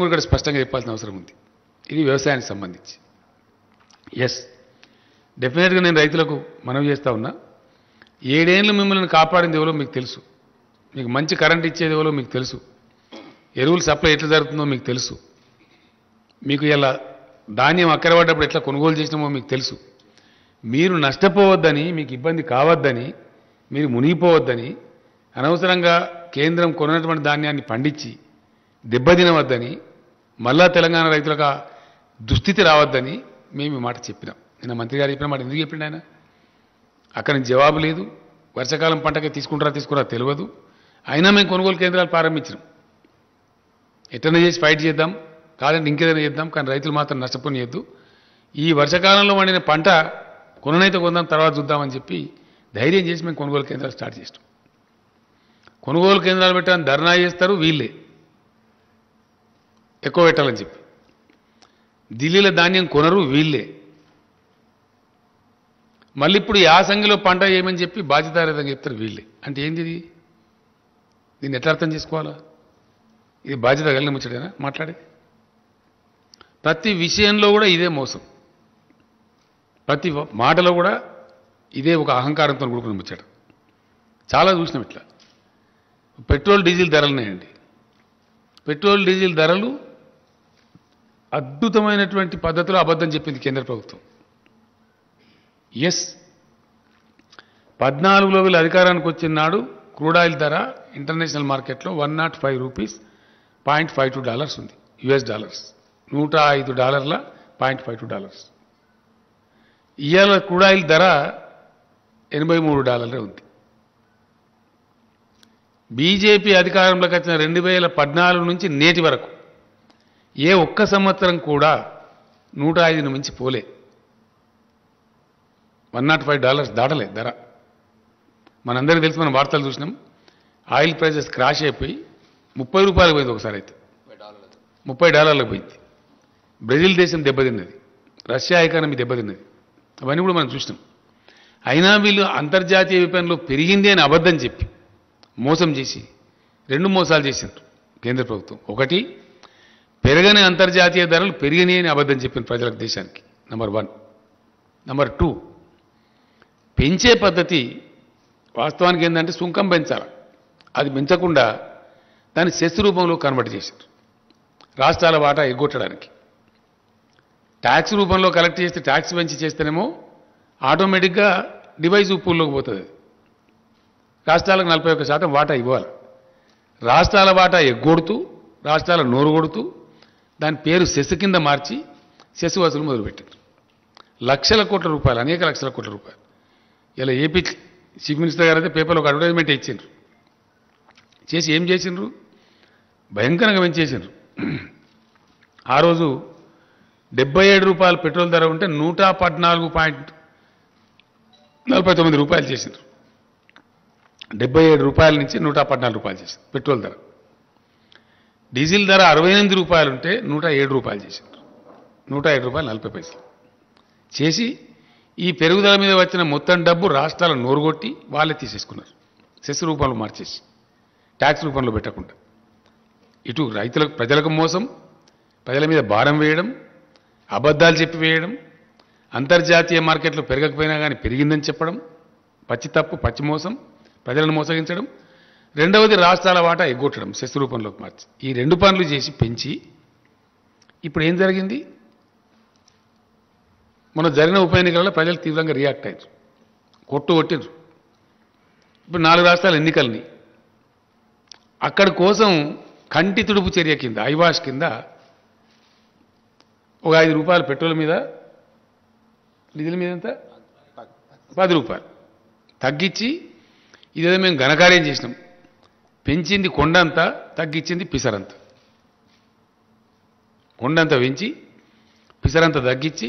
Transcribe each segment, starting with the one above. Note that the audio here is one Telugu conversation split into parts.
కూడా స్పష్టంగా చెప్పాల్సిన అవసరం ఉంది ఇది వ్యవసాయానికి సంబంధించి ఎస్ డెఫినెట్గా నేను రైతులకు మనవి చేస్తూ ఉన్నా ఏడేళ్ళు మిమ్మల్ని కాపాడింది ఎవరో మీకు తెలుసు మీకు మంచి కరెంట్ ఇచ్చేది ఎవరో మీకు తెలుసు ఎరువులు సప్లై ఎట్లా జరుగుతుందో మీకు తెలుసు మీకు ఇలా ధాన్యం అక్కడ పడ్డప్పుడు ఎట్లా కొనుగోలు చేసినామో మీకు తెలుసు మీరు నష్టపోవద్దని మీకు ఇబ్బంది కావద్దని మీరు మునిగిపోవద్దని అనవసరంగా కేంద్రం కొనటువంటి ధాన్యాన్ని పండించి దెబ్బతినవద్దని మళ్ళా తెలంగాణ రైతులకు దుస్థితి రావద్దని మేము ఈ మాట చెప్పినాం నిన్న మంత్రి గారు చెప్పిన మాట ఎందుకు చెప్పిండు ఆయన అక్కడ జవాబు లేదు వర్షాకాలం పంటకి తీసుకుంటారా తీసుకురా తెలియదు అయినా మేము కొనుగోలు కేంద్రాలు ప్రారంభించినాం ఎట్లనే చేసి ఫైట్ చేద్దాం కాదంటే ఇంకేదైనా చేద్దాం కానీ రైతులు మాత్రం నష్టపోనియద్దు ఈ వర్షాకాలంలో వండిన పంట కొననైతే కొందాం తర్వాత చూద్దామని చెప్పి ధైర్యం చేసి మేము కొనుగోలు కేంద్రాలు స్టార్ట్ చేసినాం కొనుగోలు కేంద్రాలు పెట్టడానికి ధర్నా చేస్తారు వీళ్ళే ఎక్కువ పెట్టాలని చెప్పి ఢిల్లీలో ధాన్యం కొనరు వీళ్ళే మళ్ళీ ఇప్పుడు యాసంగిలో పంట ఏమని చెప్పి బాధ్యతారహితంగా చెప్తారు వీళ్ళే అంటే ఏంది ఇది దీన్ని ఎట్లా అర్థం చేసుకోవాలా ఇది బాధ్యత కలిగిన ముచ్చడేనా మాట్లాడే ప్రతి విషయంలో కూడా ఇదే మోసం ప్రతి మాటలో కూడా ఇదే ఒక అహంకారంతో కూడుకుని ముచ్చాడు చాలా చూసినాం ఇట్లా పెట్రోల్ డీజిల్ ధరలు పెట్రోల్ డీజిల్ ధరలు అద్భుతమైనటువంటి పద్ధతిలో అబద్ధం చెప్పింది కేంద్ర ప్రభుత్వం ఎస్ పద్నాలుగులో వీళ్ళు అధికారానికి వచ్చిన నాడు క్రూడాయిల్ ధర ఇంటర్నేషనల్ మార్కెట్లో one not five rupees point five two dollars ఉంది యుఎస్ డాలర్స్ నూట ఐదు డాలర్ల పాయింట్ ఫైవ్ టూ డాలర్స్ ఇవాళ క్రూడాయిల్ ధర ఎనభై మూడు డాలర్లే ఉంది బీజేపీ అధికారంలోకి వచ్చిన రెండు వేల పద్నాలుగు నుంచి నేటి వరకు ఏ ఒక్క సంవత్సరం కూడా నూట ఐదును మించి పోలే వన్ నాట్ ఫైవ్ డాలర్స్ దాటలే ధర మనందరికీ తెలిసి మనం వార్తలు చూసినాం ఆయిల్ ప్రైజెస్ క్రాష్ అయిపోయి ముప్పై రూపాయలకు పోయింది ఒకసారి అయితే ముప్పై డాలర్లకు పోయింది బ్రెజిల్ దేశం దెబ్బతిన్నది రష్యా ఎకానమీ దెబ్బతిన్నది అవన్నీ కూడా మనం చూసినాం అయినా వీళ్ళు అంతర్జాతీయ విపణిలో పెరిగింది అని అబద్ధం చెప్పి మోసం చేసి రెండు మోసాలు చేసిండ్రు కేంద్ర ప్రభుత్వం ఒకటి పెరగని అంతర్జాతీయ ధరలు పెరిగినాయని అబద్ధం చెప్పిన ప్రజలకు దేశానికి నెంబర్ వన్ నెంబర్ టూ పెంచే పద్ధతి వాస్తవానికి ఏంటంటే సుంకం పెంచాలి అది పెంచకుండా దాన్ని సెస్ రూపంలో కన్వర్ట్ చేశారు రాష్ట్రాల వాటా ఎగ్గొట్టడానికి ట్యాక్స్ రూపంలో కలెక్ట్ చేస్తే ట్యాక్స్ పెంచి చేస్తేనేమో ఆటోమేటిక్గా డివైజ్ పూల్లోకి పోతుంది రాష్ట్రాలకు నలభై ఒక్క శాతం వాటా ఇవ్వాలి రాష్ట్రాల వాటా ఎగ్గొడుతూ రాష్ట్రాల నోరు కొడుతూ దాని పేరు శశి కింద మార్చి శశివాసులు మొదలుపెట్టారు లక్షల కోట్ల రూపాయలు అనేక లక్షల కోట్ల రూపాయలు ఇలా ఏపీ చీఫ్ మినిస్టర్ గారు అయితే పేపర్లో ఒక అడ్వర్టైజ్మెంట్ ఇచ్చిండ్రు చేసి ఏం చేసిండ్రు భయంకరంగా పెంచేసిండ్రు ఆ రోజు డెబ్బై ఏడు రూపాయలు పెట్రోల్ ధర ఉంటే నూట పద్నాలుగు పాయింట్ నలభై తొమ్మిది రూపాయలు చేసిండ్రు డెబ్బై ఏడు రూపాయల నుంచి నూట పద్నాలుగు రూపాయలు చేసింది పెట్రోల్ ధర డీజిల్ ధర అరవై ఎనిమిది రూపాయలు ఉంటే నూట ఏడు రూపాయలు చేసిండ్రు నూట ఏడు రూపాయలు నలభై పైసలు చేసి ఈ పెరుగుదల మీద వచ్చిన మొత్తం డబ్బు రాష్ట్రాలను నోరుగొట్టి వాళ్ళే తీసేసుకున్నారు సెస్ రూపంలో మార్చేసి ట్యాక్స్ రూపంలో పెట్టకుండా ఇటు రైతులకు ప్రజలకు మోసం ప్రజల మీద భారం వేయడం అబద్ధాలు చెప్పి వేయడం అంతర్జాతీయ మార్కెట్లు పెరగకపోయినా కానీ పెరిగిందని చెప్పడం పచ్చి తప్పు పచ్చి మోసం ప్రజలను మోసగించడం రెండవది రాష్ట్రాల వాటా ఎగ్గొట్టడం శస్త్రూపంలోకి మార్చి ఈ రెండు పనులు చేసి పెంచి ఇప్పుడు ఏం జరిగింది మన జరిగిన ఉప ఎన్నికలలో ప్రజలు తీవ్రంగా రియాక్ట్ అయ్యారు కొట్టు కొట్టారు ఇప్పుడు నాలుగు రాష్ట్రాల ఎన్నికలని అక్కడి కోసం కంటి తుడుపు చర్య కింద ఐవాష్ కింద ఒక ఐదు రూపాయలు పెట్రోల్ మీద డీజిల్ మీద ఎంత పది రూపాయలు తగ్గించి ఇదేదో మేము ఘనకార్యం చేసినాం పెంచింది కొండంత తగ్గించింది పిసరంత కొండంత పెంచి పిసరంత తగ్గించి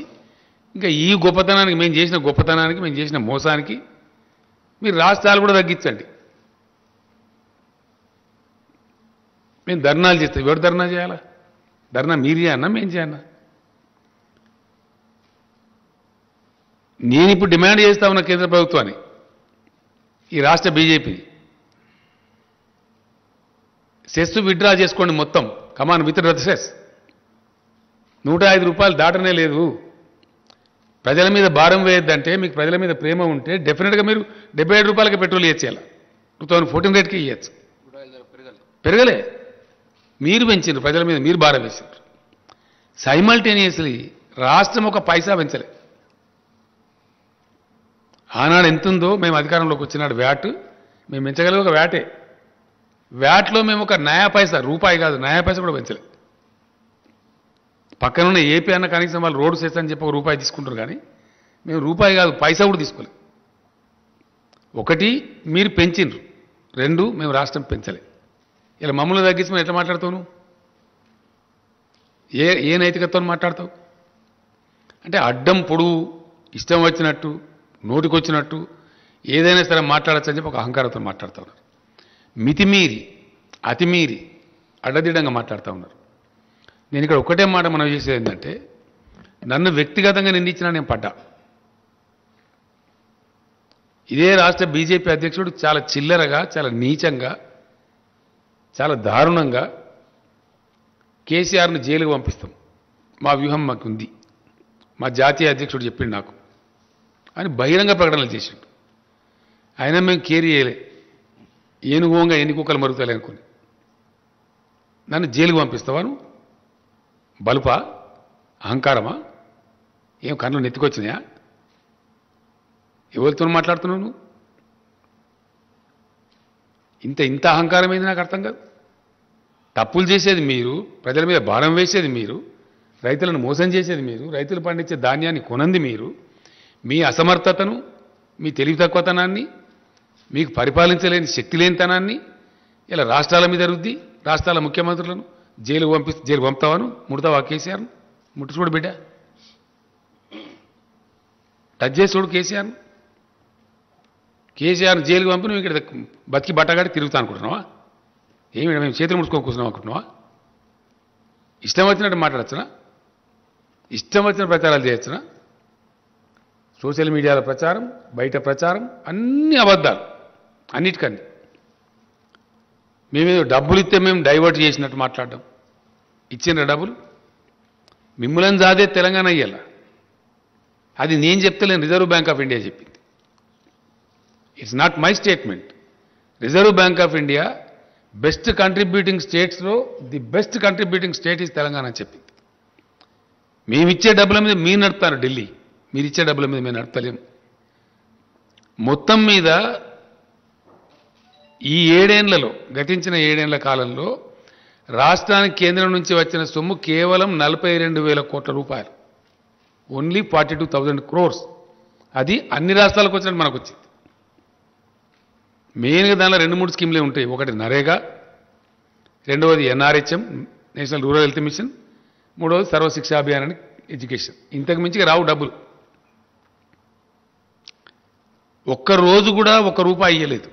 ఇంకా ఈ గొప్పతనానికి మేము చేసిన గొప్పతనానికి మేము చేసిన మోసానికి మీరు రాష్ట్రాలు కూడా తగ్గించండి మేము ధర్నాలు చేస్తాం ఎవరు ధర్నా చేయాలా ధర్నా మీరు అన్నా మేం చేయన్నా నేను ఇప్పుడు డిమాండ్ చేస్తా ఉన్న కేంద్ర ప్రభుత్వాన్ని ఈ రాష్ట్ర బీజేపీని సెస్ విత్డ్రా చేసుకోండి మొత్తం కమాన్ విత్ విత్డ్రా సెస్ నూట ఐదు రూపాయలు దాటనే లేదు ప్రజల మీద భారం వేయద్దంటే మీకు ప్రజల మీద ప్రేమ ఉంటే డెఫినెట్గా మీరు డెబ్బై ఏడు రూపాయలకి పెట్రోల్ ఇవ్వచ్చు ఇలా టూ థౌజండ్ ఫోర్టీన్ రేట్కి ఇవ్వచ్చు పెరగలే మీరు పెంచారు ప్రజల మీద మీరు భారం వేసారు సైమల్టేనియస్లీ రాష్ట్రం ఒక పైసా పెంచలే ఆనాడు ఎంతుందో మేము అధికారంలోకి వచ్చినాడు వ్యాట్ మేము పెంచగలిగే ఒక వ్యాటే వ్యాట్లో మేము ఒక నయా పైసా రూపాయి కాదు నయా పైస కూడా పక్కన ఉన్న ఏపీ అన్న కనీసం వాళ్ళు రోడ్డు చేస్తా అని చెప్పి ఒక రూపాయి తీసుకుంటారు కానీ మేము రూపాయి కాదు పైసా కూడా తీసుకోలేదు ఒకటి మీరు పెంచిండ్రు రెండు మేము రాష్ట్రం పెంచలే ఇలా మమ్మల్ని తగ్గించి ఎట్లా మాట్లాడతావు ఏ ఏ నైతికత్వం మాట్లాడతావు అంటే అడ్డం పొడువు ఇష్టం వచ్చినట్టు నోటికొచ్చినట్టు ఏదైనా సరే మాట్లాడచ్చు అని చెప్పి ఒక అహంకారంతో మాట్లాడుతున్నారు మితిమీరి అతిమీరి అడ్డదిడ్డంగా మాట్లాడుతూ ఉన్నారు నేను ఇక్కడ ఒకటే మాట మనం చేసేది ఏంటంటే నన్ను వ్యక్తిగతంగా నిందించినా నేను పడ్డా ఇదే రాష్ట్ర బీజేపీ అధ్యక్షుడు చాలా చిల్లరగా చాలా నీచంగా చాలా దారుణంగా కేసీఆర్ను జైలుకు పంపిస్తాం మా వ్యూహం మాకు ఉంది మా జాతీయ అధ్యక్షుడు చెప్పిండు నాకు అని బహిరంగ ప్రకటనలు చేసిండు అయినా మేము కేర్ చేయలే ఏనుగోంగా ఎన్ని కుక్కలు మరుగుతాయి అనుకుని నన్ను జైలుకు పంపిస్తావాను బలుప అహంకారమా ఏం కళ్ళు నెత్తికొచ్చినాయా ఎవరితో మాట్లాడుతున్నావు నువ్వు ఇంత ఇంత అహంకారం ఏంది నాకు అర్థం కాదు తప్పులు చేసేది మీరు ప్రజల మీద భారం వేసేది మీరు రైతులను మోసం చేసేది మీరు రైతులు పండించే ధాన్యాన్ని కొనంది మీరు మీ అసమర్థతను మీ తెలివి తక్కువతనాన్ని మీకు పరిపాలించలేని శక్తి లేనితనాన్ని ఇలా రాష్ట్రాల మీద రుద్ది రాష్ట్రాల ముఖ్యమంత్రులను జైలు పంపి జైలు పంపుతావాను ముడతావా కేసీఆర్ ముట్టు చూడు బిడ్డ టచ్ చేసి చూడు కేసీఆర్ కేసీఆర్ జైలుకి పంపి నువ్వు ఇక్కడ బతికి బట్టగాడి తిరుగుతా అనుకుంటున్నావా ఏమి మేము చేతులు కూర్చున్నాం అనుకుంటున్నావా ఇష్టం వచ్చినట్టు మాట్లాడచ్చునా ఇష్టం వచ్చిన ప్రచారాలు చేయొచ్చునా సోషల్ మీడియాలో ప్రచారం బయట ప్రచారం అన్ని అబద్ధాలు అన్నిటికన్నీ మేమేదో డబ్బులు ఇస్తే మేము డైవర్ట్ చేసినట్టు మాట్లాడడం ఇచ్చిన డబ్బులు మిమ్మల్ని జాదే తెలంగాణ అయ్యేలా అది నేను చెప్తలేను రిజర్వ్ బ్యాంక్ ఆఫ్ ఇండియా చెప్పింది it's not my statement Reserve Bank of India best contributing స్టేట్స్లో the best contributing state is Telangana అని చెప్పింది మేమిచ్చే డబ్బుల మీద మీరు నడుపుతారు ఢిల్లీ మీరు ఇచ్చే డబ్బుల మీద మేము నడపలేము మొత్తం మీద ఈ ఏడేండ్లలో గతించిన ఏడేండ్ల కాలంలో రాష్ట్రానికి కేంద్రం నుంచి వచ్చిన సొమ్ము కేవలం నలభై రెండు వేల కోట్ల రూపాయలు only forty two thousand crores అది అన్ని రాష్ట్రాలకు వచ్చినట్టు మనకు వచ్చింది మెయిన్గా దానిలో రెండు మూడు స్కీమ్లే ఉంటాయి ఒకటి నరేగా రెండవది NRHM national rural health mission మూడవది సర్వశిక్ష అభియాన్ అని ఎడ్యుకేషన్ ఇంతకు మించిగా రావు డబ్బులు ఒక్క రోజు కూడా ఒక రూపాయి ఇయ్యలేదు